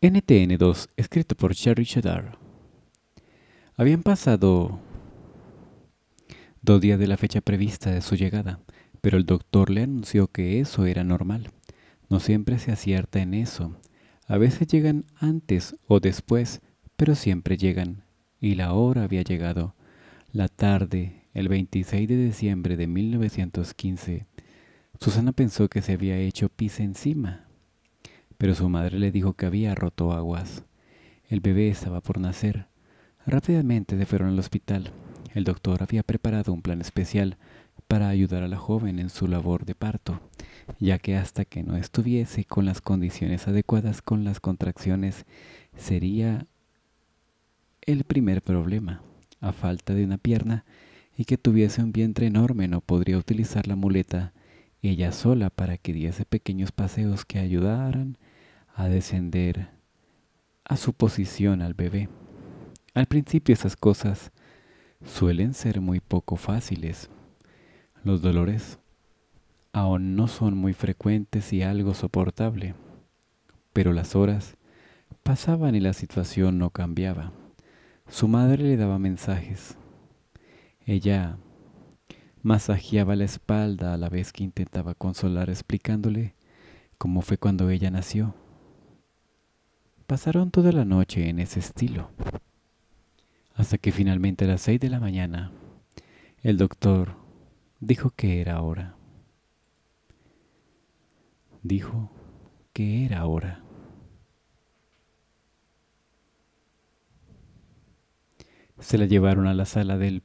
NTN2, escrito por Sherry Shadar. Habían pasado dos días de la fecha prevista de su llegada, pero el doctor le anunció que eso era normal. No siempre se acierta en eso. A veces llegan antes o después, pero siempre llegan. Y la hora había llegado. La tarde el 26 de diciembre de 1915, Susana pensó que se había hecho pisa encima, pero su madre le dijo que había roto aguas. El bebé estaba por nacer. Rápidamente se fueron al hospital. El doctor había preparado un plan especial para ayudar a la joven en su labor de parto, ya que hasta que no estuviese con las condiciones adecuadas con las contracciones sería el primer problema. A falta de una pierna, y que tuviese un vientre enorme no podría utilizar la muleta ella sola para que diese pequeños paseos que ayudaran a descender a su posición al bebé. Al principio esas cosas suelen ser muy poco fáciles. Los dolores aún no son muy frecuentes y algo soportable, pero las horas pasaban y la situación no cambiaba. Su madre le daba mensajes, ella masajeaba la espalda a la vez que intentaba consolar explicándole cómo fue cuando ella nació. Pasaron toda la noche en ese estilo, hasta que finalmente a las seis de la mañana el doctor dijo que era hora. Dijo que era hora. Se la llevaron a la sala del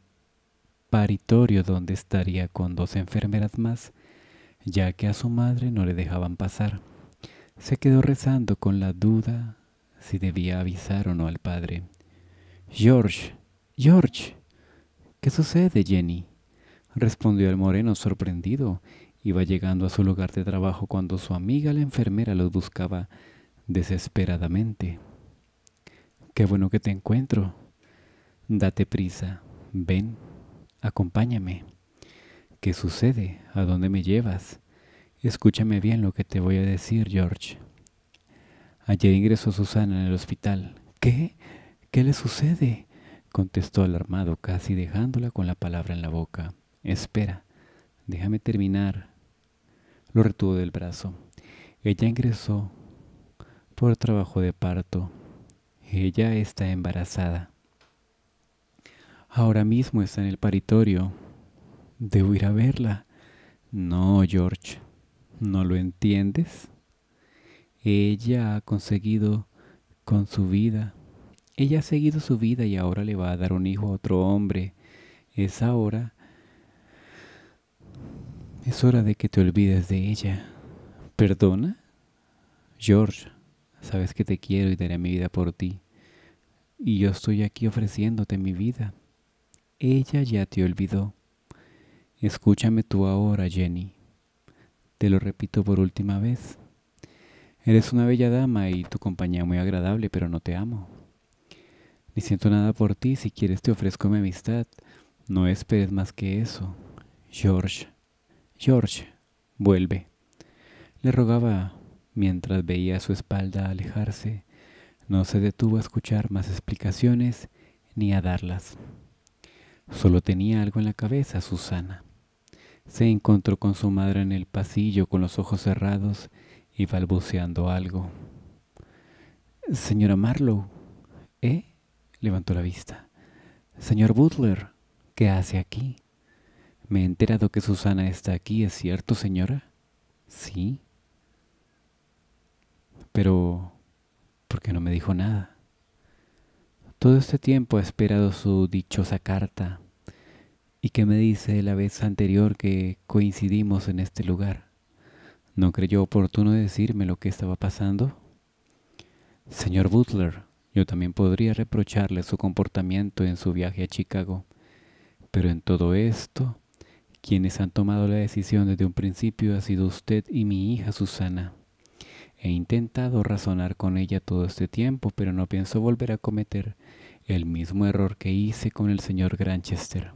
paritorio donde estaría con dos enfermeras más, ya que a su madre no le dejaban pasar. Se quedó rezando con la duda si debía avisar o no al padre. George, George, ¿qué sucede, Jenny? respondió el moreno sorprendido. Iba llegando a su lugar de trabajo cuando su amiga la enfermera lo buscaba desesperadamente. Qué bueno que te encuentro. Date prisa, ven. Acompáñame. ¿Qué sucede? ¿A dónde me llevas? Escúchame bien lo que te voy a decir, George. Ayer ingresó Susana en el hospital. ¿Qué? ¿Qué le sucede? contestó alarmado, casi dejándola con la palabra en la boca. Espera, déjame terminar. Lo retuvo del brazo. Ella ingresó por trabajo de parto. Ella está embarazada. Ahora mismo está en el paritorio. Debo ir a verla. No, George, ¿no lo entiendes? Ella ha conseguido con su vida. Ella ha seguido su vida y ahora le va a dar un hijo a otro hombre. Es ahora. Es hora de que te olvides de ella. ¿Perdona? George, sabes que te quiero y daré mi vida por ti. Y yo estoy aquí ofreciéndote mi vida ella ya te olvidó. Escúchame tú ahora, Jenny. Te lo repito por última vez. Eres una bella dama y tu compañía muy agradable, pero no te amo. Ni siento nada por ti, si quieres te ofrezco mi amistad. No esperes más que eso. George, George, vuelve. Le rogaba mientras veía su espalda alejarse. No se detuvo a escuchar más explicaciones ni a darlas. Solo tenía algo en la cabeza Susana. Se encontró con su madre en el pasillo con los ojos cerrados y balbuceando algo. Señora Marlowe, ¿eh? levantó la vista. Señor Butler, ¿qué hace aquí? Me he enterado que Susana está aquí, ¿es cierto, señora? Sí. Pero, ¿por qué no me dijo nada? Todo este tiempo ha esperado su dichosa carta y qué me dice la vez anterior que coincidimos en este lugar. ¿No creyó oportuno decirme lo que estaba pasando? Señor Butler, yo también podría reprocharle su comportamiento en su viaje a Chicago, pero en todo esto, quienes han tomado la decisión desde un principio ha sido usted y mi hija Susana. He intentado razonar con ella todo este tiempo, pero no pienso volver a cometer el mismo error que hice con el señor Granchester.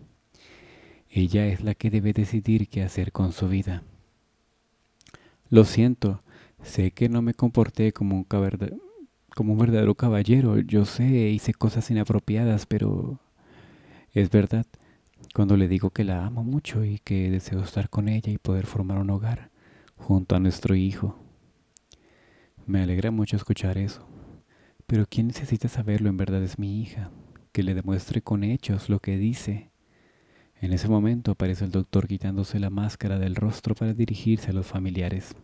Ella es la que debe decidir qué hacer con su vida. Lo siento, sé que no me comporté como un, como un verdadero caballero, yo sé, e hice cosas inapropiadas, pero es verdad, cuando le digo que la amo mucho y que deseo estar con ella y poder formar un hogar junto a nuestro hijo. Me alegra mucho escuchar eso. Pero quien necesita saberlo en verdad es mi hija, que le demuestre con hechos lo que dice. En ese momento aparece el doctor quitándose la máscara del rostro para dirigirse a los familiares.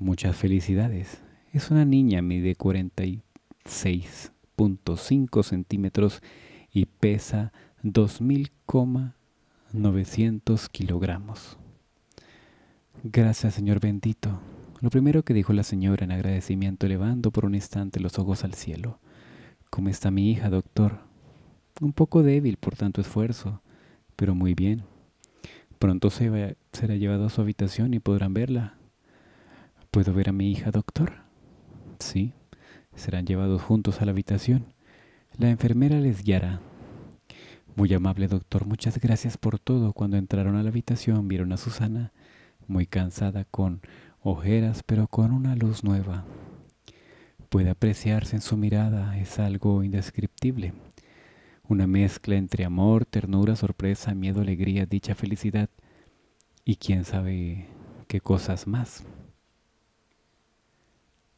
Muchas felicidades. Es una niña, mide 46.5 centímetros y pesa 2.900 kilogramos. Gracias, Señor bendito. Lo primero que dijo la señora en agradecimiento, elevando por un instante los ojos al cielo. ¿Cómo está mi hija, doctor? Un poco débil por tanto esfuerzo, pero muy bien. Pronto se será llevado a su habitación y podrán verla. ¿Puedo ver a mi hija, doctor? Sí, serán llevados juntos a la habitación. La enfermera les guiará. Muy amable doctor, muchas gracias por todo. Cuando entraron a la habitación vieron a Susana, muy cansada, con ojeras pero con una luz nueva. Puede apreciarse en su mirada, es algo indescriptible. Una mezcla entre amor, ternura, sorpresa, miedo, alegría, dicha, felicidad y quién sabe qué cosas más.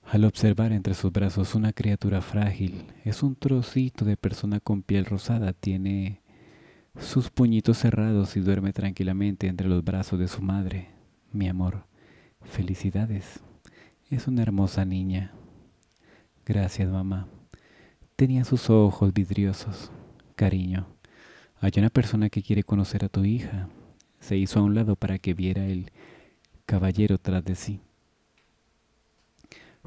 Al observar entre sus brazos una criatura frágil, es un trocito de persona con piel rosada, tiene sus puñitos cerrados y duerme tranquilamente entre los brazos de su madre, mi amor. Felicidades. Es una hermosa niña. Gracias, mamá. Tenía sus ojos vidriosos. Cariño, hay una persona que quiere conocer a tu hija. Se hizo a un lado para que viera el caballero tras de sí.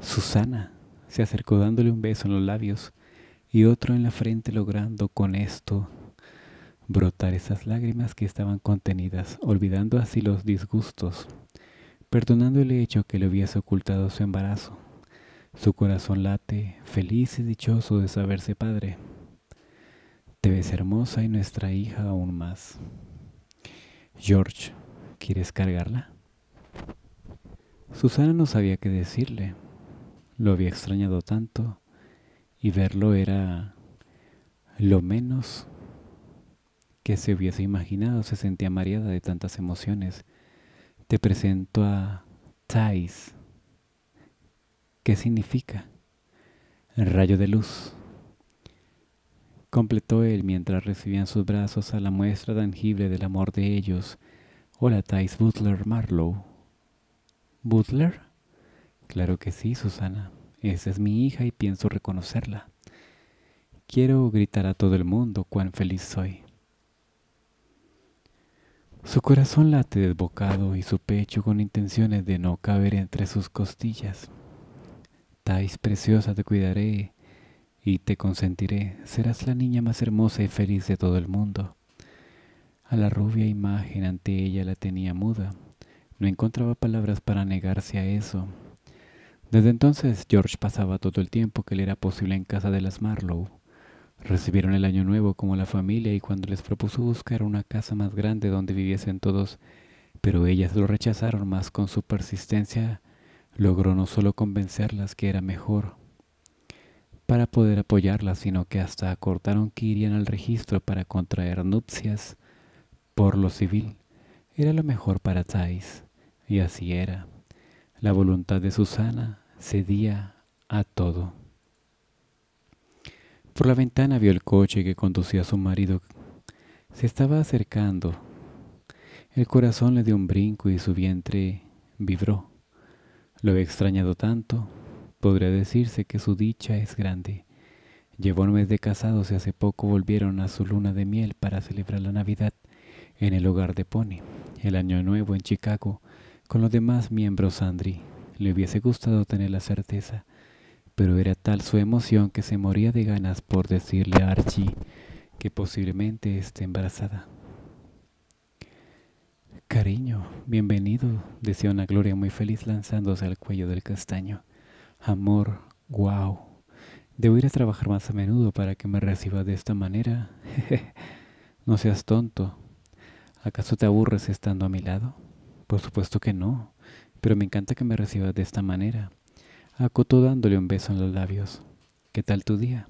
Susana se acercó dándole un beso en los labios y otro en la frente logrando con esto brotar esas lágrimas que estaban contenidas, olvidando así los disgustos perdonando el hecho que le hubiese ocultado su embarazo. Su corazón late, feliz y dichoso de saberse padre. Te ves hermosa y nuestra hija aún más. George, ¿quieres cargarla? Susana no sabía qué decirle. Lo había extrañado tanto y verlo era lo menos que se hubiese imaginado. Se sentía mareada de tantas emociones te presento a Thais. ¿Qué significa? Rayo de luz. Completó él mientras recibían sus brazos a la muestra tangible del amor de ellos. Hola, Thais Butler Marlowe. ¿Butler? Claro que sí, Susana. Esa es mi hija y pienso reconocerla. Quiero gritar a todo el mundo cuán feliz soy. Su corazón late desbocado y su pecho con intenciones de no caber entre sus costillas. Tais preciosa te cuidaré y te consentiré. Serás la niña más hermosa y feliz de todo el mundo. A la rubia imagen ante ella la tenía muda. No encontraba palabras para negarse a eso. Desde entonces George pasaba todo el tiempo que le era posible en casa de las Marlowe. Recibieron el año nuevo como la familia y cuando les propuso buscar una casa más grande donde viviesen todos, pero ellas lo rechazaron más con su persistencia, logró no solo convencerlas que era mejor para poder apoyarlas, sino que hasta acordaron que irían al registro para contraer nupcias por lo civil. Era lo mejor para Thais, y así era. La voluntad de Susana cedía a todo. Por la ventana vio el coche que conducía a su marido. Se estaba acercando. El corazón le dio un brinco y su vientre vibró. Lo he extrañado tanto. Podría decirse que su dicha es grande. Llevó un mes de casados y hace poco volvieron a su luna de miel para celebrar la Navidad en el hogar de Pony, el Año Nuevo en Chicago, con los demás miembros Andri. Le hubiese gustado tener la certeza pero era tal su emoción que se moría de ganas por decirle a Archie que posiblemente esté embarazada. Cariño, bienvenido, decía una Gloria muy feliz lanzándose al cuello del castaño. Amor, wow. Debo ir a trabajar más a menudo para que me reciba de esta manera. no seas tonto. ¿Acaso te aburres estando a mi lado? Por supuesto que no, pero me encanta que me recibas de esta manera acotó dándole un beso en los labios. ¿Qué tal tu día?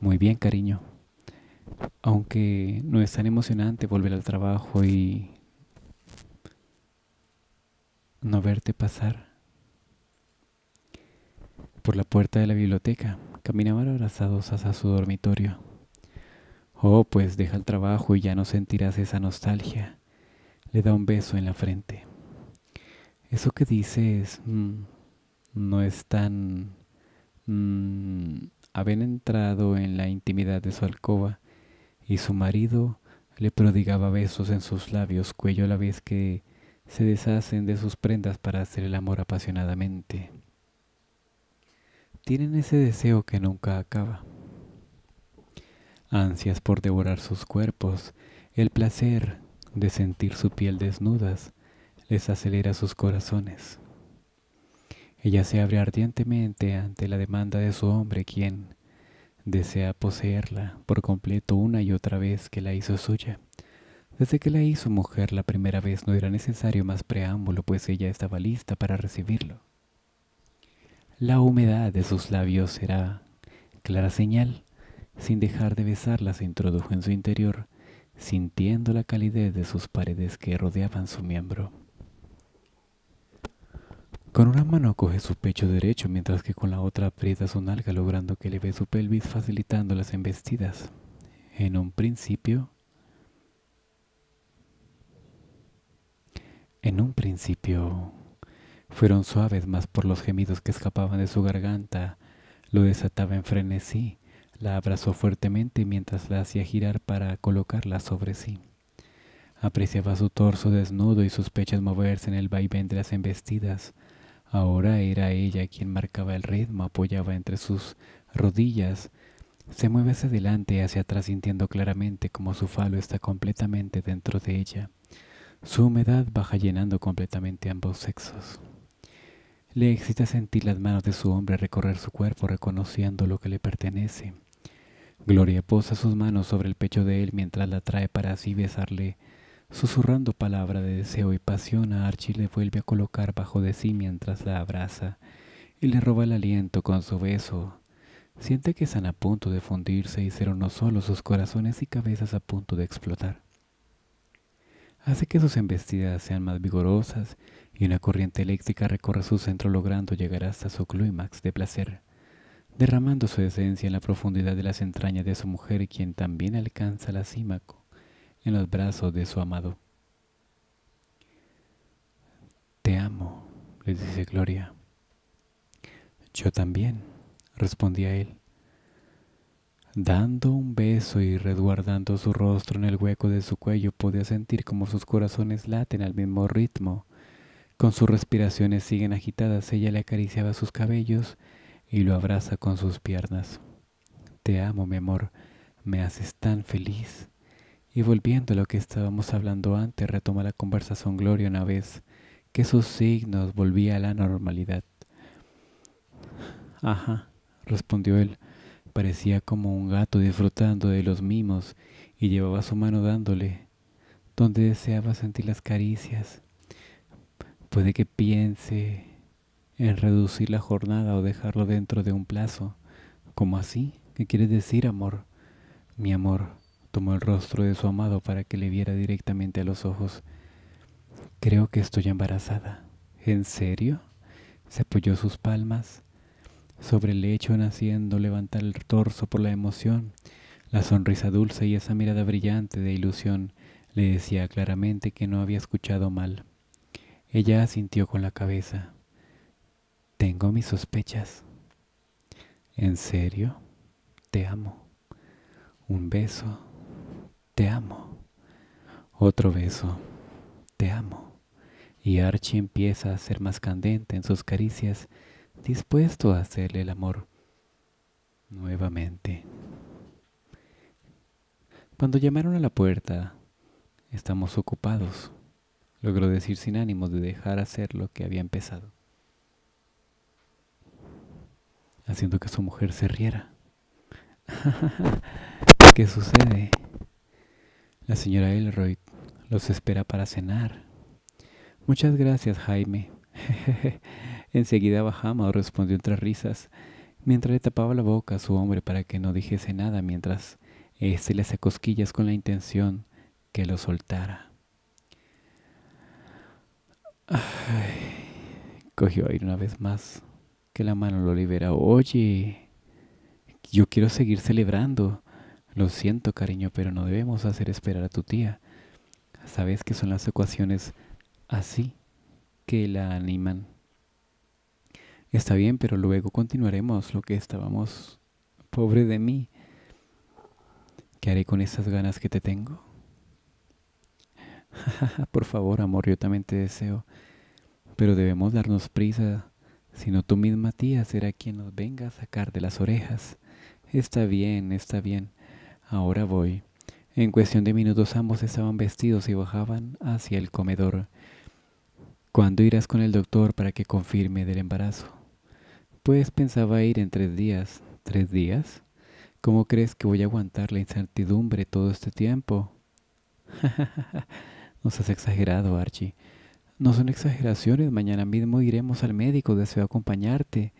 Muy bien, cariño. Aunque no es tan emocionante volver al trabajo y no verte pasar. Por la puerta de la biblioteca caminaban abrazados hasta su dormitorio. Oh, pues deja el trabajo y ya no sentirás esa nostalgia. Le da un beso en la frente. Eso que dices... es... Mm, no están tan... Mm, habían entrado en la intimidad de su alcoba y su marido le prodigaba besos en sus labios, cuello a la vez que se deshacen de sus prendas para hacer el amor apasionadamente. Tienen ese deseo que nunca acaba. Ansias por devorar sus cuerpos, el placer de sentir su piel desnudas les acelera sus corazones. Ella se abre ardientemente ante la demanda de su hombre, quien desea poseerla por completo una y otra vez que la hizo suya. Desde que la hizo mujer la primera vez no era necesario más preámbulo, pues ella estaba lista para recibirlo. La humedad de sus labios era clara señal. Sin dejar de besarla se introdujo en su interior, sintiendo la calidez de sus paredes que rodeaban su miembro. Con una mano coge su pecho derecho mientras que con la otra aprieta su nalga logrando que le ve su pelvis facilitando las embestidas. En un principio, en un principio fueron suaves más por los gemidos que escapaban de su garganta. Lo desataba en frenesí, la abrazó fuertemente mientras la hacía girar para colocarla sobre sí. Apreciaba su torso desnudo y sus pechos moverse en el vaivén de las embestidas Ahora era ella quien marcaba el ritmo, apoyaba entre sus rodillas, se mueve hacia adelante y hacia atrás sintiendo claramente como su falo está completamente dentro de ella. Su humedad baja llenando completamente ambos sexos. Le excita sentir las manos de su hombre recorrer su cuerpo reconociendo lo que le pertenece. Gloria posa sus manos sobre el pecho de él mientras la trae para así besarle Susurrando palabra de deseo y pasión, a Archie le vuelve a colocar bajo de sí mientras la abraza y le roba el aliento con su beso. Siente que están a punto de fundirse y ser no solo sus corazones y cabezas a punto de explotar. Hace que sus embestidas sean más vigorosas y una corriente eléctrica recorre su centro logrando llegar hasta su clímax de placer, derramando su esencia en la profundidad de las entrañas de su mujer quien también alcanza la cima en los brazos de su amado. Te amo, le dice Gloria. Yo también, respondía él. Dando un beso y resguardando su rostro en el hueco de su cuello, podía sentir como sus corazones laten al mismo ritmo. Con sus respiraciones siguen agitadas, ella le acariciaba sus cabellos y lo abraza con sus piernas. Te amo, mi amor, me haces tan feliz. Y volviendo a lo que estábamos hablando antes, retoma la conversación Gloria una vez que sus signos volvía a la normalidad. Ajá, respondió él. Parecía como un gato disfrutando de los mimos y llevaba su mano dándole donde deseaba sentir las caricias. Puede que piense en reducir la jornada o dejarlo dentro de un plazo. ¿Cómo así? ¿Qué quieres decir, amor? Mi amor, Tomó el rostro de su amado para que le viera directamente a los ojos. Creo que estoy embarazada. ¿En serio? Se apoyó sus palmas sobre el lecho, naciendo levantar el torso por la emoción. La sonrisa dulce y esa mirada brillante de ilusión le decía claramente que no había escuchado mal. Ella asintió con la cabeza. Tengo mis sospechas. ¿En serio? Te amo. Un beso te amo. Otro beso, te amo. Y Archie empieza a ser más candente en sus caricias, dispuesto a hacerle el amor nuevamente. Cuando llamaron a la puerta, estamos ocupados, logró decir sin ánimo de dejar hacer lo que había empezado, haciendo que su mujer se riera. ¿Qué sucede? La señora Elroy los espera para cenar. Muchas gracias, Jaime. Enseguida bajamos, respondió entre risas, mientras le tapaba la boca a su hombre para que no dijese nada, mientras éste le hacía cosquillas con la intención que lo soltara. Ay, cogió aire una vez más, que la mano lo libera. Oye, yo quiero seguir celebrando. Lo siento, cariño, pero no debemos hacer esperar a tu tía. Sabes que son las ecuaciones así que la animan. Está bien, pero luego continuaremos lo que estábamos. Pobre de mí. ¿Qué haré con esas ganas que te tengo? Por favor, amor, yo también te deseo. Pero debemos darnos prisa, Si no tu misma tía será quien nos venga a sacar de las orejas. Está bien, está bien. Ahora voy. En cuestión de minutos ambos estaban vestidos y bajaban hacia el comedor. ¿Cuándo irás con el doctor para que confirme del embarazo? Pues pensaba ir en tres días. ¿Tres días? ¿Cómo crees que voy a aguantar la incertidumbre todo este tiempo? Nos has exagerado, Archie. No son exageraciones. Mañana mismo iremos al médico. Deseo acompañarte.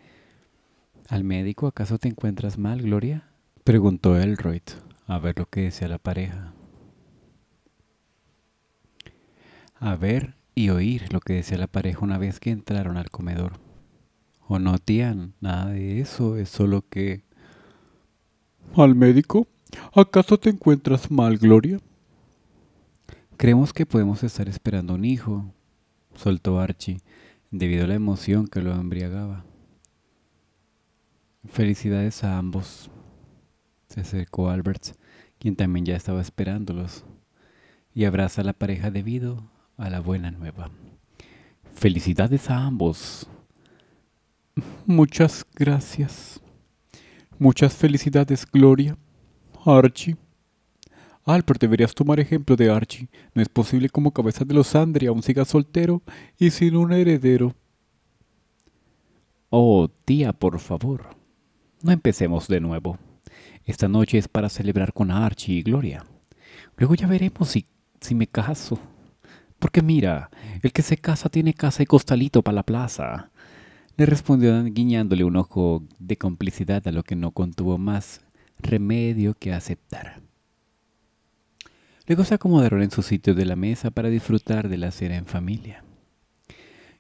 ¿Al médico acaso te encuentras mal, Gloria? preguntó Elroyd a ver lo que decía la pareja, a ver y oír lo que decía la pareja una vez que entraron al comedor. O no, tía, nada de eso, es solo que... ¿Al médico? ¿Acaso te encuentras mal, Gloria? Creemos que podemos estar esperando un hijo, soltó Archie, debido a la emoción que lo embriagaba. Felicidades a ambos. Se acercó Albert, quien también ya estaba esperándolos, y abraza a la pareja debido a la buena nueva. Felicidades a ambos. Muchas gracias. Muchas felicidades, Gloria. Archie. Albert, deberías tomar ejemplo de Archie. No es posible como cabeza de los Andri aún siga soltero y sin un heredero. Oh, tía, por favor. No empecemos de nuevo. Esta noche es para celebrar con Archie y Gloria. Luego ya veremos si, si me caso. Porque mira, el que se casa tiene casa y costalito para la plaza. Le respondió guiñándole un ojo de complicidad a lo que no contuvo más remedio que aceptar. Luego se acomodaron en su sitio de la mesa para disfrutar de la cena en familia.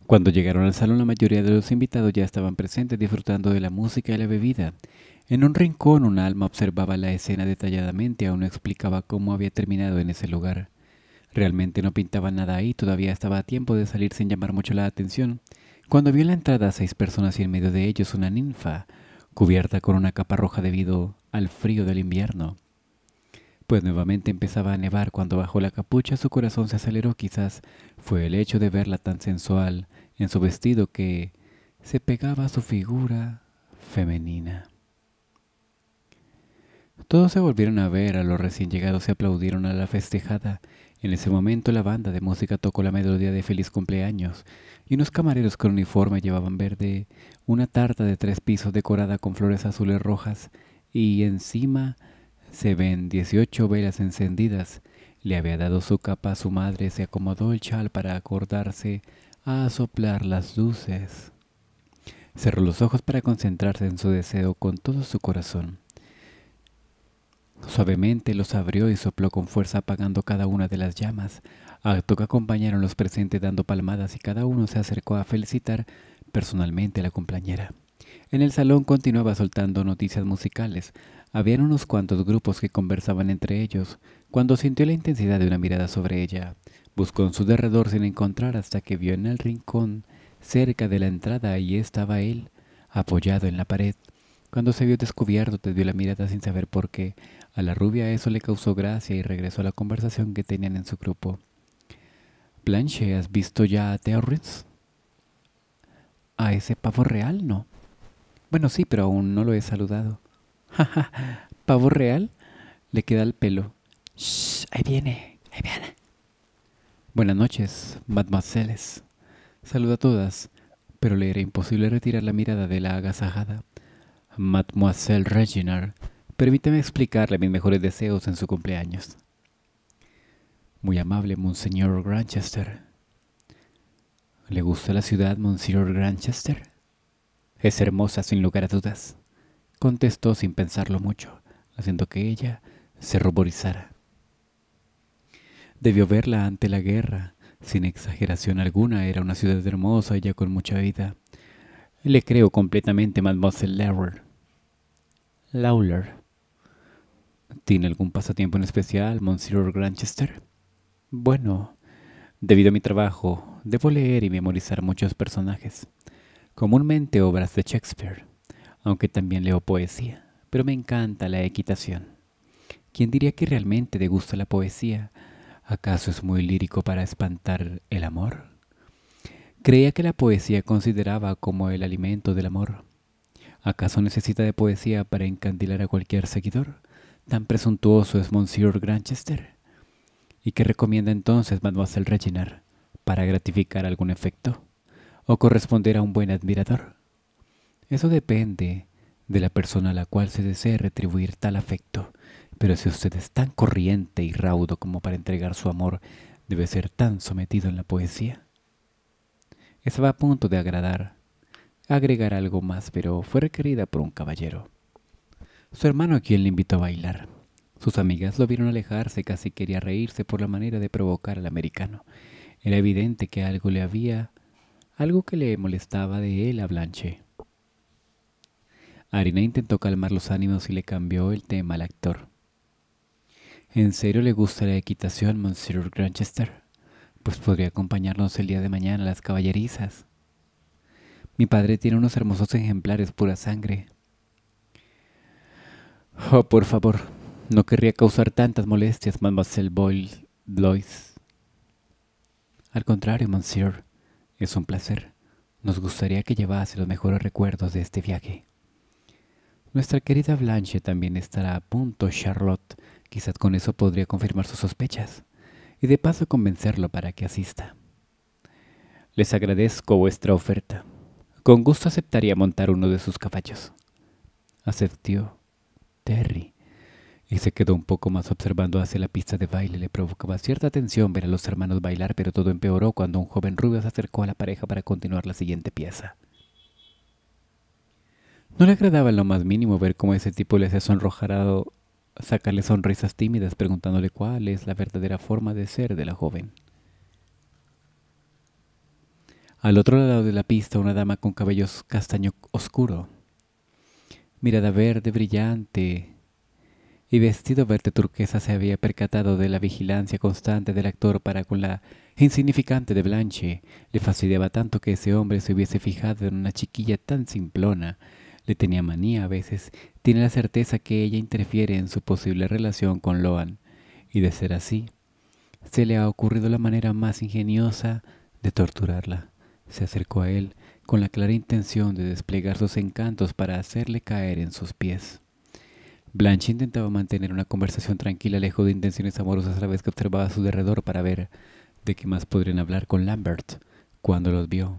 Cuando llegaron al salón la mayoría de los invitados ya estaban presentes disfrutando de la música y la bebida, en un rincón un alma observaba la escena detalladamente, aún no explicaba cómo había terminado en ese lugar. Realmente no pintaba nada ahí, todavía estaba a tiempo de salir sin llamar mucho la atención, cuando vio en la entrada a seis personas y en medio de ellos una ninfa, cubierta con una capa roja debido al frío del invierno. Pues nuevamente empezaba a nevar cuando bajó la capucha su corazón se aceleró quizás fue el hecho de verla tan sensual en su vestido que se pegaba a su figura femenina. Todos se volvieron a ver, a los recién llegados se aplaudieron a la festejada. En ese momento la banda de música tocó la melodía de feliz cumpleaños, y unos camareros con uniforme llevaban verde, una tarta de tres pisos decorada con flores azules rojas, y encima se ven 18 velas encendidas. Le había dado su capa a su madre, se acomodó el chal para acordarse a soplar las luces. Cerró los ojos para concentrarse en su deseo con todo su corazón. Suavemente los abrió y sopló con fuerza apagando cada una de las llamas. A que acompañaron los presentes dando palmadas y cada uno se acercó a felicitar personalmente a la compañera. En el salón continuaba soltando noticias musicales. Habían unos cuantos grupos que conversaban entre ellos. Cuando sintió la intensidad de una mirada sobre ella, buscó en su derredor sin encontrar hasta que vio en el rincón cerca de la entrada ahí estaba él, apoyado en la pared. Cuando se vio descubierto, te dio la mirada sin saber por qué. A la rubia eso le causó gracia y regresó a la conversación que tenían en su grupo. Blanche, ¿has visto ya a Terrence? A ese pavo real, no. Bueno, sí, pero aún no lo he saludado. Jaja, pavo real le queda el pelo. Shh, ahí viene, ahí viene. Buenas noches, mademoiselles. Saluda a todas, pero le era imposible retirar la mirada de la agasajada. Mademoiselle Reginald Permíteme explicarle mis mejores deseos en su cumpleaños. Muy amable, Monseñor Granchester. ¿Le gusta la ciudad, Monseñor Granchester? Es hermosa, sin lugar a dudas, contestó sin pensarlo mucho, haciendo que ella se ruborizara. Debió verla ante la guerra. Sin exageración alguna, era una ciudad hermosa y ya con mucha vida. Le creo completamente, Mademoiselle Lawler. Lawler. ¿Tiene algún pasatiempo en especial, Monsieur Granchester? Bueno, debido a mi trabajo, debo leer y memorizar muchos personajes, comúnmente obras de Shakespeare, aunque también leo poesía, pero me encanta la equitación. ¿Quién diría que realmente te gusta la poesía? ¿Acaso es muy lírico para espantar el amor? Creía que la poesía consideraba como el alimento del amor. ¿Acaso necesita de poesía para encandilar a cualquier seguidor? tan presuntuoso es Monsieur Granchester? ¿Y qué recomienda entonces Mademoiselle Reginar, para gratificar algún efecto o corresponder a un buen admirador? Eso depende de la persona a la cual se desee retribuir tal afecto, pero si usted es tan corriente y raudo como para entregar su amor, debe ser tan sometido en la poesía. Estaba a punto de agradar, agregar algo más, pero fue requerida por un caballero. Su hermano a quien le invitó a bailar. Sus amigas lo vieron alejarse, casi quería reírse por la manera de provocar al americano. Era evidente que algo le había, algo que le molestaba de él a Blanche. Arina intentó calmar los ánimos y le cambió el tema al actor. ¿En serio le gusta la equitación, Monsieur Granchester? Pues podría acompañarnos el día de mañana a las caballerizas. Mi padre tiene unos hermosos ejemplares pura sangre. Oh, por favor, no querría causar tantas molestias, mademoiselle Boyle Lois. Al contrario, monsieur, es un placer. Nos gustaría que llevase los mejores recuerdos de este viaje. Nuestra querida Blanche también estará a punto, Charlotte. Quizás con eso podría confirmar sus sospechas y de paso convencerlo para que asista. Les agradezco vuestra oferta. Con gusto aceptaría montar uno de sus caballos. Aceptó Terry, y se quedó un poco más observando hacia la pista de baile. Le provocaba cierta tensión ver a los hermanos bailar, pero todo empeoró cuando un joven rubio se acercó a la pareja para continuar la siguiente pieza. No le agradaba en lo más mínimo ver cómo ese tipo le hacía sonrojarado sacarle sonrisas tímidas preguntándole cuál es la verdadera forma de ser de la joven. Al otro lado de la pista, una dama con cabellos castaño oscuro mirada verde brillante y vestido verde turquesa se había percatado de la vigilancia constante del actor para con la insignificante de Blanche. Le fastidiaba tanto que ese hombre se hubiese fijado en una chiquilla tan simplona. Le tenía manía a veces. Tiene la certeza que ella interfiere en su posible relación con Loan. Y de ser así, se le ha ocurrido la manera más ingeniosa de torturarla. Se acercó a él, con la clara intención de desplegar sus encantos para hacerle caer en sus pies. Blanche intentaba mantener una conversación tranquila lejos de intenciones amorosas a la vez que observaba a su derredor para ver de qué más podrían hablar con Lambert cuando los vio.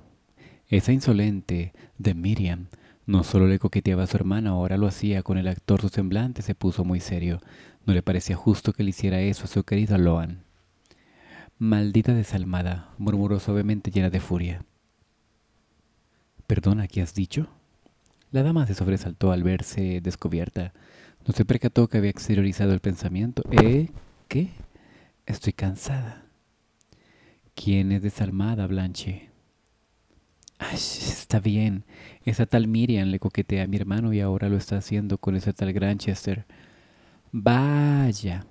Esa insolente de Miriam no solo le coqueteaba a su hermana, ahora lo hacía con el actor. Su semblante se puso muy serio. No le parecía justo que le hiciera eso a su querido Loan. Maldita desalmada, murmuró suavemente llena de furia. Perdona, ¿qué has dicho? La dama se sobresaltó al verse descubierta. No se percató que había exteriorizado el pensamiento. ¿Eh? ¿Qué? Estoy cansada. ¿Quién es desalmada, Blanche? Ay, está bien. Esa tal Miriam le coquetea a mi hermano y ahora lo está haciendo con esa tal Granchester. Vaya.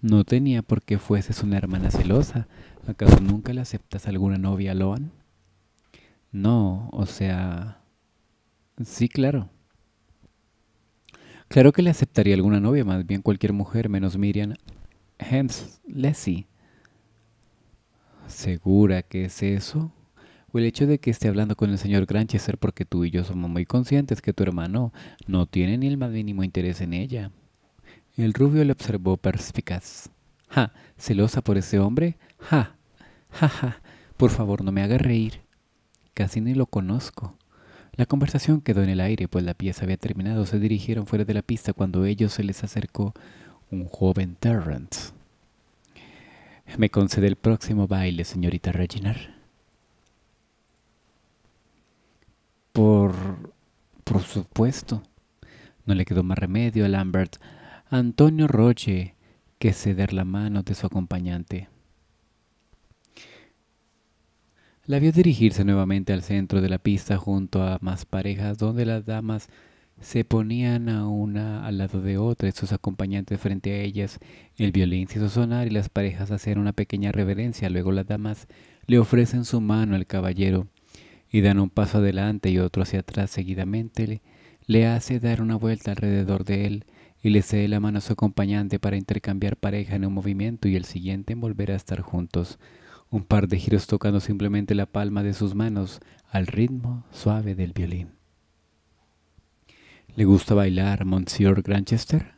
No tenía por qué fueses una hermana celosa. ¿Acaso nunca le aceptas alguna novia, Loan? No, o sea, sí, claro. Claro que le aceptaría alguna novia, más bien cualquier mujer, menos Miriam. Hence, Leslie. ¿Segura que es eso? ¿O el hecho de que esté hablando con el señor Granchester porque tú y yo somos muy conscientes que tu hermano no tiene ni el más mínimo interés en ella? El rubio le observó perspicaz. Ja, celosa por ese hombre. Ja, ja, ja. Por favor, no me haga reír. Casi ni lo conozco. La conversación quedó en el aire, pues la pieza había terminado. Se dirigieron fuera de la pista cuando a ellos se les acercó un joven Terrence. Me concede el próximo baile, señorita Reginar. Por... por supuesto. No le quedó más remedio a Lambert. Antonio Roche que ceder la mano de su acompañante. La vio dirigirse nuevamente al centro de la pista junto a más parejas donde las damas se ponían a una al lado de otra y sus acompañantes frente a ellas. El violín se hizo sonar y las parejas hacían una pequeña reverencia. Luego las damas le ofrecen su mano al caballero y dan un paso adelante y otro hacia atrás. Seguidamente le, le hace dar una vuelta alrededor de él y le cede la mano a su acompañante para intercambiar pareja en un movimiento y el siguiente en volver a estar juntos un par de giros tocando simplemente la palma de sus manos al ritmo suave del violín. ¿Le gusta bailar Monsieur Granchester?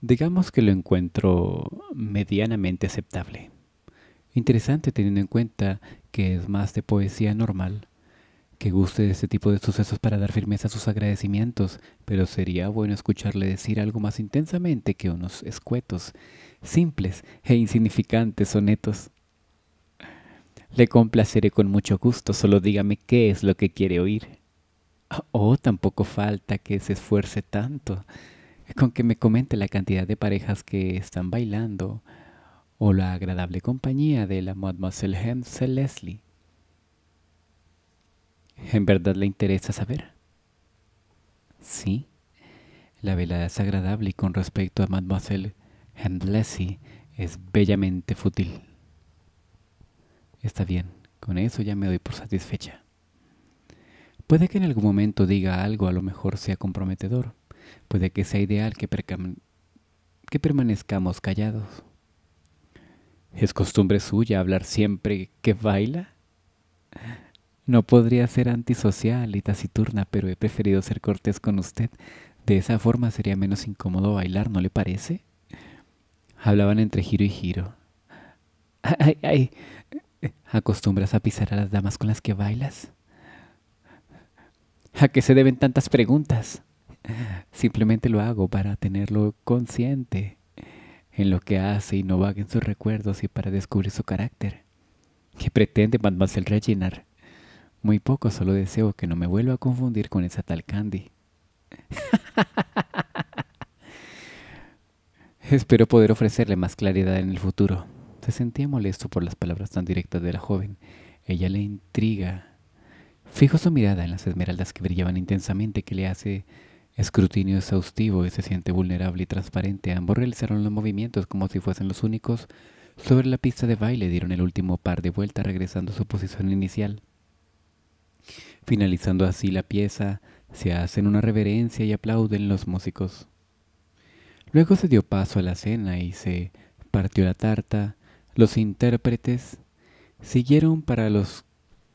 Digamos que lo encuentro medianamente aceptable. Interesante teniendo en cuenta que es más de poesía normal que guste de este tipo de sucesos para dar firmeza a sus agradecimientos, pero sería bueno escucharle decir algo más intensamente que unos escuetos, simples e insignificantes sonetos. Le complaceré con mucho gusto, solo dígame qué es lo que quiere oír. Oh, tampoco falta que se esfuerce tanto con que me comente la cantidad de parejas que están bailando o la agradable compañía de la Mademoiselle Hansel Leslie. ¿En verdad le interesa saber? Sí. La velada es agradable y con respecto a Mademoiselle Leslie es bellamente fútil. Está bien, con eso ya me doy por satisfecha. Puede que en algún momento diga algo a lo mejor sea comprometedor, puede que sea ideal que, permanezcamos callados. ¿Es costumbre suya hablar siempre que baila? No podría ser antisocial y taciturna, pero he preferido ser cortés con usted. De esa forma sería menos incómodo bailar, ¿no le parece? Hablaban entre giro y giro. Ay, ay, ¿Acostumbras a pisar a las damas con las que bailas? ¿A qué se deben tantas preguntas? Simplemente lo hago para tenerlo consciente en lo que hace y no vaguen sus recuerdos y para descubrir su carácter. ¿Qué pretende Mademoiselle Reginar? Muy poco, solo deseo que no me vuelva a confundir con esa tal Candy. Espero poder ofrecerle más claridad en el futuro. Se sentía molesto por las palabras tan directas de la joven. Ella le intriga. Fijo su mirada en las esmeraldas que brillaban intensamente, que le hace escrutinio exhaustivo y se siente vulnerable y transparente. Ambos realizaron los movimientos como si fuesen los únicos. Sobre la pista de baile dieron el último par de vueltas regresando a su posición inicial. Finalizando así la pieza, se hacen una reverencia y aplauden los músicos. Luego se dio paso a la cena y se partió la tarta los intérpretes siguieron para los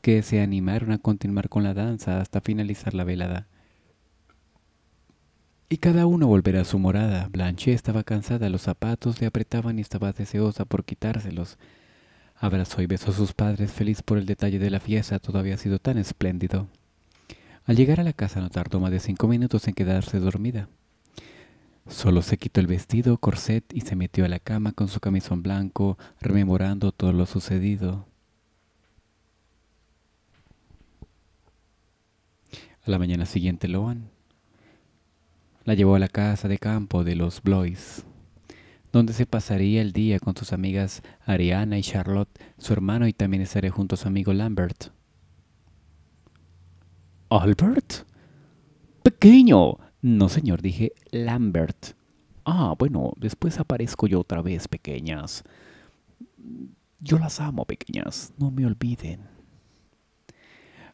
que se animaron a continuar con la danza hasta finalizar la velada. Y cada uno volverá a su morada. Blanche estaba cansada, los zapatos le apretaban y estaba deseosa por quitárselos. Abrazó y besó a sus padres, feliz por el detalle de la fiesta, todo había sido tan espléndido. Al llegar a la casa no tardó más de cinco minutos en quedarse dormida. Solo se quitó el vestido, corset y se metió a la cama con su camisón blanco, rememorando todo lo sucedido. A la mañana siguiente Loan la llevó a la casa de campo de los Blois, donde se pasaría el día con sus amigas Ariana y Charlotte, su hermano y también estaré junto a su amigo Lambert. Albert, pequeño, no, señor, dije Lambert. Ah, bueno, después aparezco yo otra vez, pequeñas. Yo las amo, pequeñas, no me olviden.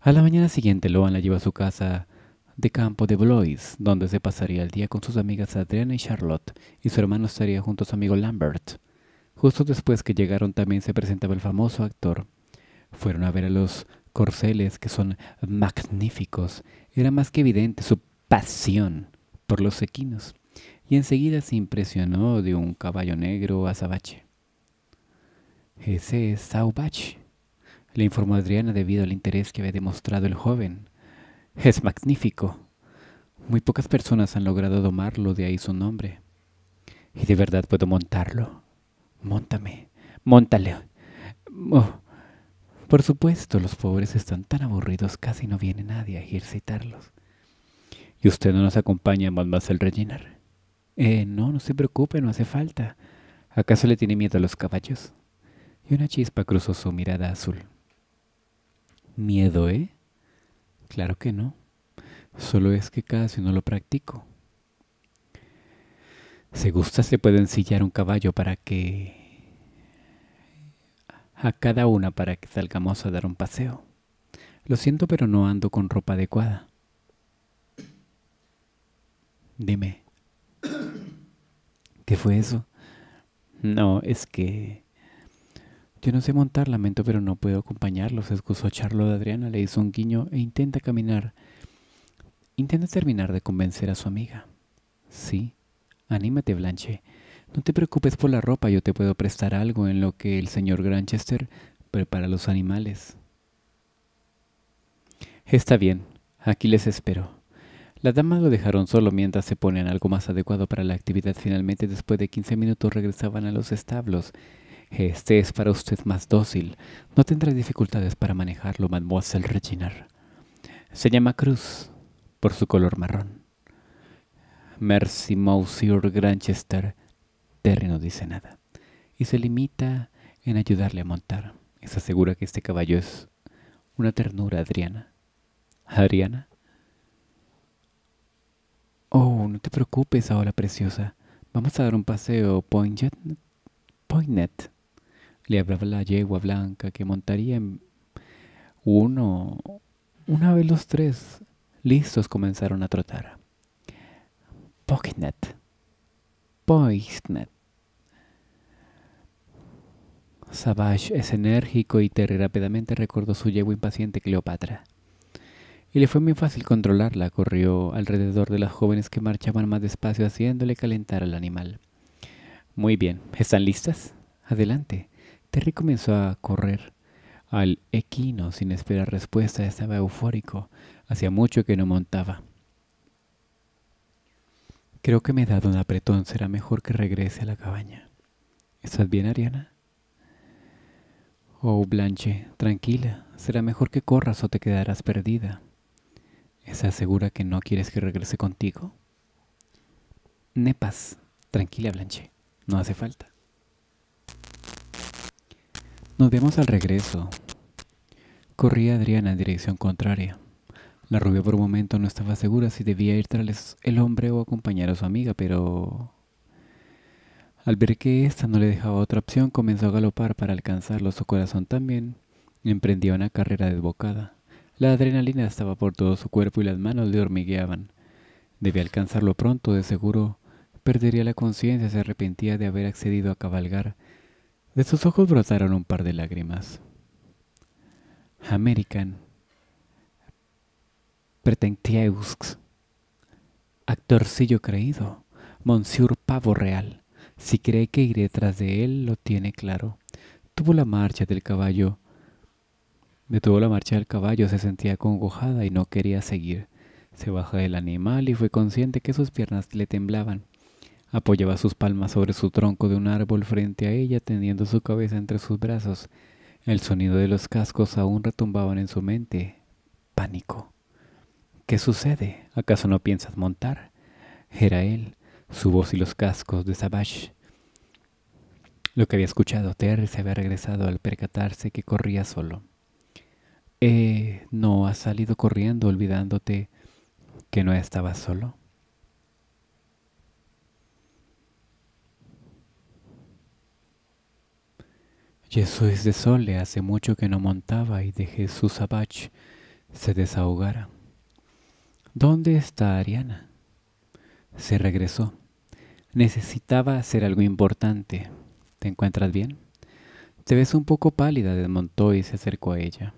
A la mañana siguiente, Loan la lleva a su casa de campo de Blois, donde se pasaría el día con sus amigas Adriana y Charlotte, y su hermano estaría junto a su amigo Lambert. Justo después que llegaron también se presentaba el famoso actor. Fueron a ver a los corceles, que son magníficos. Era más que evidente su pasión por los equinos y enseguida se impresionó de un caballo negro azabache. Ese es Saubach, le informó Adriana debido al interés que había demostrado el joven. Es magnífico. Muy pocas personas han logrado domarlo, de ahí su nombre. Y de verdad puedo montarlo. Móntame, montale. Oh, por supuesto, los pobres están tan aburridos, casi no viene nadie a ejercitarlos y usted no nos acompaña, mademoiselle rellenar. Eh, no, no se preocupe, no hace falta. ¿Acaso le tiene miedo a los caballos? Y una chispa cruzó su mirada azul. ¿Miedo, eh? Claro que no. Solo es que casi no lo practico. Se gusta, se puede ensillar un caballo para que... A cada una para que salgamos a dar un paseo. Lo siento, pero no ando con ropa adecuada. Dime, ¿qué fue eso? No, es que... Yo no sé montar, lamento, pero no puedo acompañarlos, excusó Charlo de Adriana, le hizo un guiño e intenta caminar. Intenta terminar de convencer a su amiga. Sí, anímate, Blanche. No te preocupes por la ropa, yo te puedo prestar algo en lo que el señor Granchester prepara los animales. Está bien, aquí les espero. Las damas lo dejaron solo mientras se ponían algo más adecuado para la actividad. Finalmente, después de 15 minutos, regresaban a los establos. Este es para usted más dócil. No tendrá dificultades para manejarlo, mademoiselle Reginar. Se llama Cruz, por su color marrón. Merci, Monsieur Granchester. Terry no dice nada y se limita en ayudarle a montar. Es asegura que este caballo es una ternura, Adriana. Adriana, Oh, no te preocupes ahora, preciosa. Vamos a dar un paseo, Poignet, Poinet. Le hablaba la yegua blanca que montaría en uno. Una vez los tres listos comenzaron a trotar. Poignet, Poignet. Savage es enérgico y Terry rápidamente recordó su yegua impaciente Cleopatra y le fue muy fácil controlarla. Corrió alrededor de las jóvenes que marchaban más despacio haciéndole calentar al animal. Muy bien, ¿están listas? Adelante. Terry comenzó a correr. Al equino, sin esperar respuesta, estaba eufórico. Hacía mucho que no montaba. Creo que me he dado un apretón. Será mejor que regrese a la cabaña. ¿Estás bien, Ariana? Oh, Blanche, tranquila. Será mejor que corras o te quedarás perdida. ¿Estás segura que no quieres que regrese contigo? Nepas, tranquila Blanche, no hace falta. Nos vemos al regreso. Corría Adriana en dirección contraria. La rubia por un momento no estaba segura si debía ir tras el hombre o acompañar a su amiga, pero... Al ver que ésta no le dejaba otra opción, comenzó a galopar para alcanzarlo. Su corazón también emprendía una carrera desbocada. La adrenalina estaba por todo su cuerpo y las manos le hormigueaban. Debía alcanzarlo pronto, de seguro. Perdería la conciencia, se arrepentía de haber accedido a cabalgar. De sus ojos brotaron un par de lágrimas. American. Pretentieus. Actorcillo creído. Monsieur Pavo Real. Si cree que iré tras de él, lo tiene claro. Tuvo la marcha del caballo Detuvo la marcha del caballo, se sentía congojada y no quería seguir. Se bajó del animal y fue consciente que sus piernas le temblaban. Apoyaba sus palmas sobre su tronco de un árbol frente a ella, teniendo su cabeza entre sus brazos. El sonido de los cascos aún retumbaban en su mente. Pánico. ¿Qué sucede? ¿Acaso no piensas montar? Era él, su voz y los cascos de Savage. Lo que había escuchado Terry se había regresado al percatarse que corría solo. Eh, no has salido corriendo olvidándote que no estabas solo. Jesús de Sole hace mucho que no montaba y dejé su sabach se desahogara. ¿Dónde está Ariana? Se regresó. Necesitaba hacer algo importante. ¿Te encuentras bien? Te ves un poco pálida, desmontó y se acercó a ella.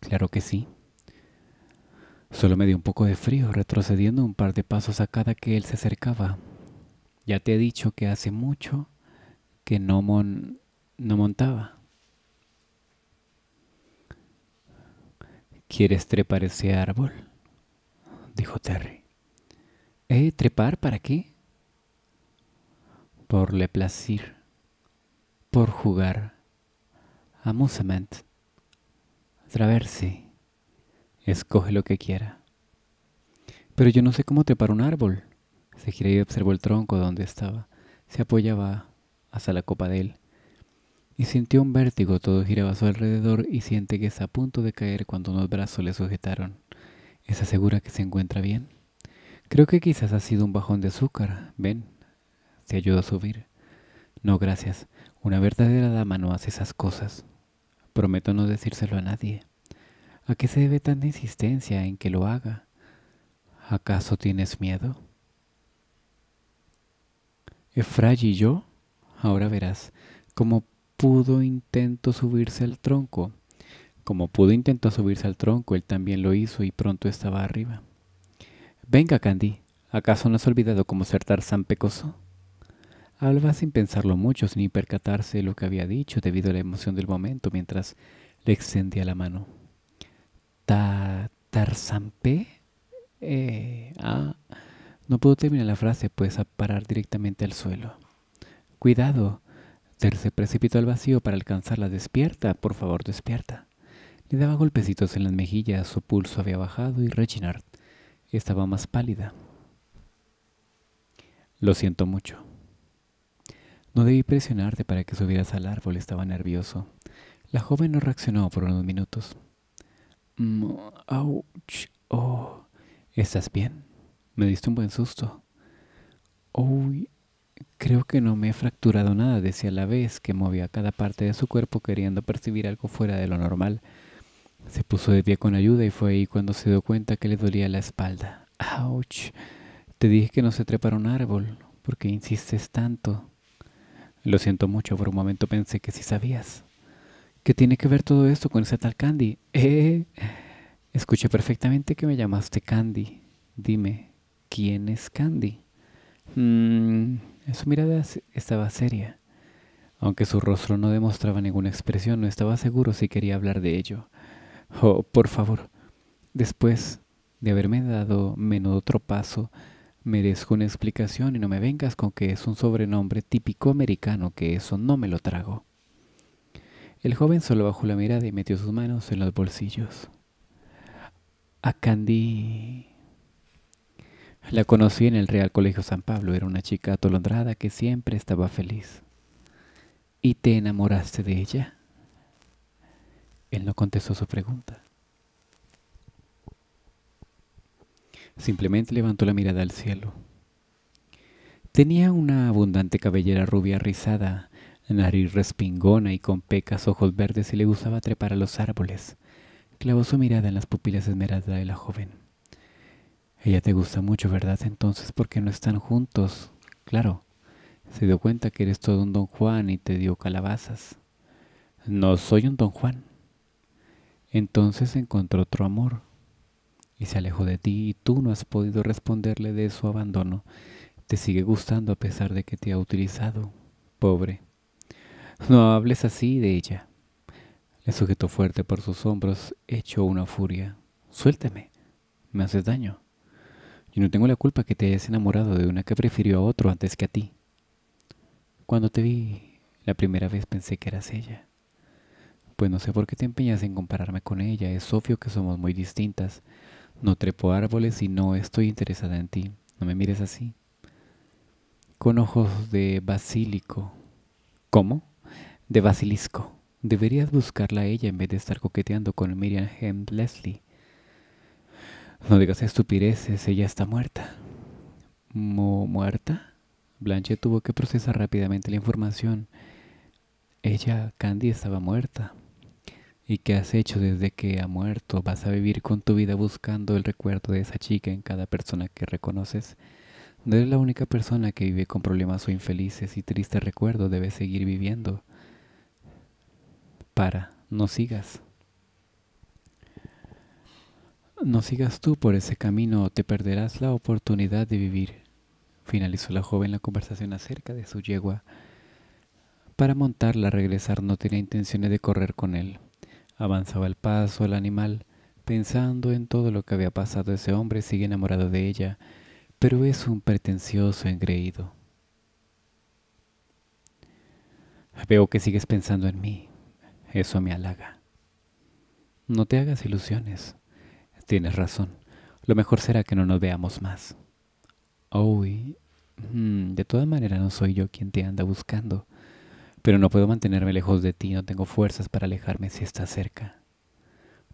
Claro que sí. Solo me dio un poco de frío retrocediendo un par de pasos a cada que él se acercaba. Ya te he dicho que hace mucho que no, no montaba. ¿Quieres trepar ese árbol? dijo Terry. ¿Eh? ¿Trepar para qué? Por le placer, por jugar, amusement. Traverse. Escoge lo que quiera. Pero yo no sé cómo trepar un árbol. Se giró y observó el tronco donde estaba. Se apoyaba hasta la copa de él. Y sintió un vértigo, todo giraba a su alrededor y siente que está a punto de caer cuando unos brazos le sujetaron. ¿Es asegura que se encuentra bien? Creo que quizás ha sido un bajón de azúcar. Ven, te ayudo a subir. No, gracias. Una verdadera dama no hace esas cosas. Prometo no decírselo a nadie. ¿A qué se debe tanta insistencia en que lo haga? ¿Acaso tienes miedo? Efray y yo, ahora verás, cómo pudo intento subirse al tronco. Como pudo intento subirse al tronco, él también lo hizo y pronto estaba arriba. Venga, Candy, ¿acaso no has olvidado cómo ser Tarzán pecoso? Hablaba sin pensarlo mucho, sin percatarse de lo que había dicho debido a la emoción del momento mientras le extendía la mano. ¿Ta eh, ah, no pudo terminar la frase, pues a parar directamente al suelo. Cuidado. Ter se precipitó al vacío para alcanzarla. Despierta, por favor, despierta. Le daba golpecitos en las mejillas, su pulso había bajado y Reginard estaba más pálida. Lo siento mucho. No debí presionarte para que subieras al árbol, estaba nervioso. La joven no reaccionó por unos minutos. ¡Auch! Mm, oh, ¿estás bien? Me diste un buen susto. Uy, creo que no me he fracturado nada, decía la vez que movía cada parte de su cuerpo queriendo percibir algo fuera de lo normal. Se puso de pie con ayuda y fue ahí cuando se dio cuenta que le dolía la espalda. ¡Auch! te dije que no se trepara un árbol, porque insistes tanto? Lo siento mucho, por un momento pensé que sí sabías. ¿Qué tiene que ver todo esto con ese tal Candy? Eh, escuché perfectamente que me llamaste Candy. Dime, ¿quién es Candy? Mm, su mirada estaba seria. Aunque su rostro no demostraba ninguna expresión, no estaba seguro si quería hablar de ello. Oh, por favor. Después de haberme dado menudo paso. Merezco una explicación y no me vengas con que es un sobrenombre típico americano que eso no me lo trago. El joven solo bajó la mirada y metió sus manos en los bolsillos. A Candy. La conocí en el Real Colegio San Pablo. Era una chica atolondrada que siempre estaba feliz. ¿Y te enamoraste de ella? Él no contestó su pregunta. Simplemente levantó la mirada al cielo. Tenía una abundante cabellera rubia rizada, nariz respingona y con pecas ojos verdes y le gustaba trepar a los árboles. Clavó su mirada en las pupilas esmeralda de la joven. Ella te gusta mucho, ¿verdad? Entonces, ¿por qué no están juntos? Claro, se dio cuenta que eres todo un don Juan y te dio calabazas. No soy un don Juan. Entonces encontró otro amor y se alejó de ti y tú no has podido responderle de su abandono. Te sigue gustando a pesar de que te ha utilizado. Pobre. No hables así de ella. Le sujetó fuerte por sus hombros, echó una furia. Suélteme. Me haces daño. Yo no tengo la culpa que te hayas enamorado de una que prefirió a otro antes que a ti. Cuando te vi la primera vez pensé que eras ella. Pues no sé por qué te empeñas en compararme con ella. Es obvio que somos muy distintas. No trepo árboles y no estoy interesada en ti. No me mires así. Con ojos de basílico. ¿Cómo? De basilisco. Deberías buscarla a ella en vez de estar coqueteando con Miriam Hem Leslie. No digas estupideces, ella está muerta. ¿Muerta? Blanche tuvo que procesar rápidamente la información. Ella, Candy, estaba muerta y qué has hecho desde que ha muerto. Vas a vivir con tu vida buscando el recuerdo de esa chica en cada persona que reconoces. No eres la única persona que vive con problemas o infelices y tristes recuerdos. Debes seguir viviendo. Para, no sigas. No sigas tú por ese camino o te perderás la oportunidad de vivir. Finalizó la joven la conversación acerca de su yegua. Para montarla, a regresar no tenía intenciones de correr con él. Avanzaba al paso el animal, pensando en todo lo que había pasado. Ese hombre sigue enamorado de ella, pero es un pretencioso engreído. Veo que sigues pensando en mí. Eso me halaga. No te hagas ilusiones. Tienes razón. Lo mejor será que no nos veamos más. Oh, de todas maneras no soy yo quien te anda buscando pero no puedo mantenerme lejos de ti, no tengo fuerzas para alejarme si estás cerca.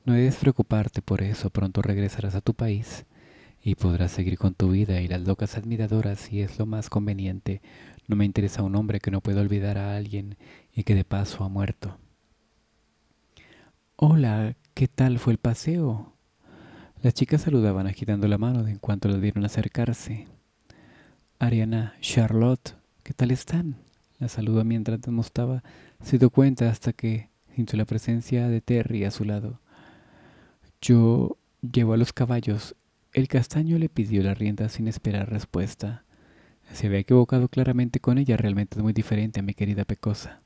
No debes preocuparte por eso, pronto regresarás a tu país y podrás seguir con tu vida y las locas admiradoras si es lo más conveniente. No me interesa un hombre que no pueda olvidar a alguien y que de paso ha muerto. Hola, ¿qué tal fue el paseo? Las chicas saludaban agitando la mano de en cuanto las vieron acercarse. Ariana, Charlotte, ¿qué tal están? La saludó mientras demostraba Se dio cuenta hasta que sintió la presencia de Terry a su lado. Yo llevo a los caballos. El castaño le pidió la rienda sin esperar respuesta. Se había equivocado claramente con ella, realmente es muy diferente a mi querida Pecosa.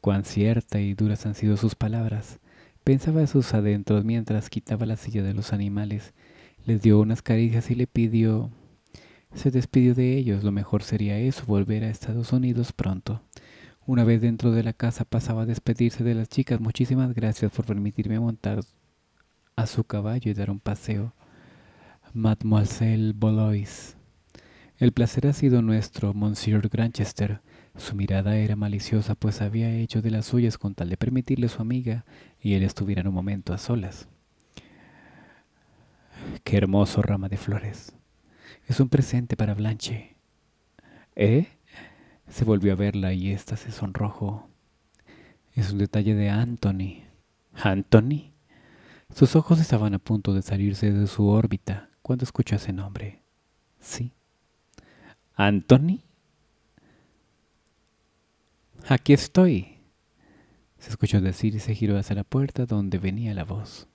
Cuán cierta y duras han sido sus palabras. Pensaba a sus adentros mientras quitaba la silla de los animales, les dio unas caricias y le pidió se despidió de ellos, lo mejor sería eso, volver a Estados Unidos pronto. Una vez dentro de la casa pasaba a despedirse de las chicas. Muchísimas gracias por permitirme montar a su caballo y dar un paseo. Mademoiselle Bolois. El placer ha sido nuestro, Monsieur Granchester. Su mirada era maliciosa, pues había hecho de las suyas con tal de permitirle a su amiga y él estuvieran un momento a solas. Qué hermoso rama de flores. Es un presente para Blanche. ¿Eh? Se volvió a verla y ésta se sonrojó. Es un detalle de Anthony. ¿Anthony? Sus ojos estaban a punto de salirse de su órbita cuando escuchó ese nombre. Sí. ¿Anthony? Aquí estoy. Se escuchó decir y se giró hacia la puerta donde venía la voz.